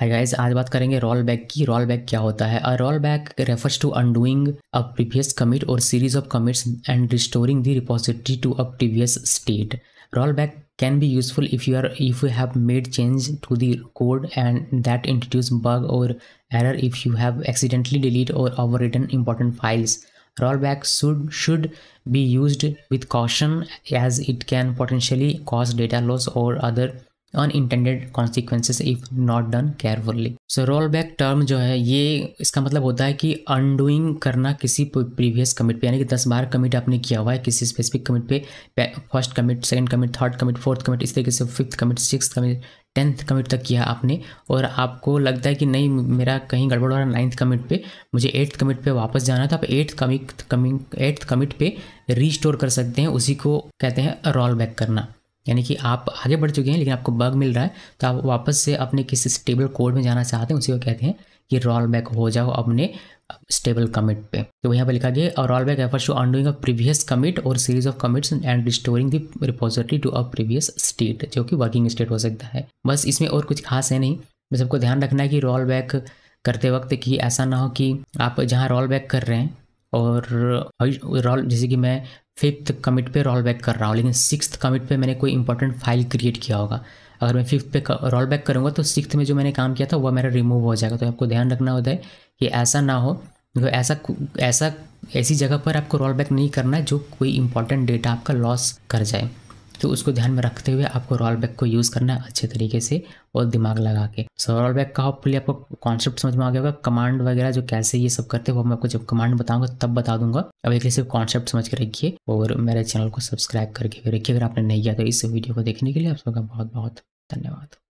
है गाइस आज बात करेंगे रोल बैक की रोल बैक क्या होता है a roll back refers to undoing a previous commit और series of commits and restoring the repository to a previous state roll back can be useful if you are if you have made change to the code and that introduce bug or error if you have accidentally delete or over written important files roll back should should B use with caution as it can potentially cause data loss और other unintended consequences if not done carefully so roll back term जो है ये इसका मतलब होता है कि undoing करना किसी प्रीवियस कमिट पे यानी कि दस बार कमिट आपने किया हुआ है किसी स्पेसिफिक कमिट पे first commit second commit third commit fourth commit इस तरीके से fifth commit six commit tenth commit तक किया आपने और आपको लगता है कि नहीं मेरा कहीं गड़बड़ हो रहा है नाइन्थ कमिट पे मुझे एट्थ कमिट पे वापस जाना था तो आप eighth commit coming eighth commit पे रीस्टोर कर सकते हैं उसी को कहते हैं रोल बैक करना यानी कि आप आगे बढ़ चुके हैं लेकिन आपको बग मिल रहा है तो आप वापस से अपने किसी स्टेबल कोड में जाना चाहते हैं उसी को कहते हैं कि रोल बैक हो जाओ अपने स्टेबल कमिट पे तो यहाँ पे लिखा गया और roll back efforts to undoing of previous commit और series of commits and restoring the repository to a previous state जो कि वर्किंग स्टेट हो सकता है बस इसमें और कुछ खास है नहीं बस आपको ध्यान रखना है कि रोल बैक करते वक्त कि ऐसा ना हो कि आप जहाँ रोल बैक कर रहे हैं और रॉल जैसे कि मैं फिफ्थ कमिट पे रोल बैक कर रहा हूँ लेकिन सिक्स कमिट पे मैंने कोई इंपॉर्टेंट फाइल क्रिएट किया होगा अगर मैं फिफ्थ पे रोल बैक करूँगा तो सिक्स में जो मैंने काम किया था वह मेरा रिमूव हो जाएगा तो आपको ध्यान रखना होता है कि ऐसा ना हो तो ऐसा ऐसा ऐसी जगह पर आपको रोल बैक नहीं करना है जो कोई इंपॉर्टेंट डेटा आपका लॉस कर जाए तो उसको ध्यान में रखते हुए आपको रोल बैक को यूज़ करना है अच्छे तरीके से और दिमाग लगा के सो रोल बैक का होपफुली आपको कॉन्सेप्ट समझ में आ गया होगा कमांड वगैरह जो कैसे ये सब करते हैं वो मैं आपको जब कमांड बताऊंगा तब बता दूंगा अब एक सिर्फ कॉन्सेप्ट समझ के रखिए और मेरे चैनल को सब्सक्राइब करके रखिए अगर आपने नहीं किया तो इस वीडियो को देखने के लिए आप सबका बहुत बहुत धन्यवाद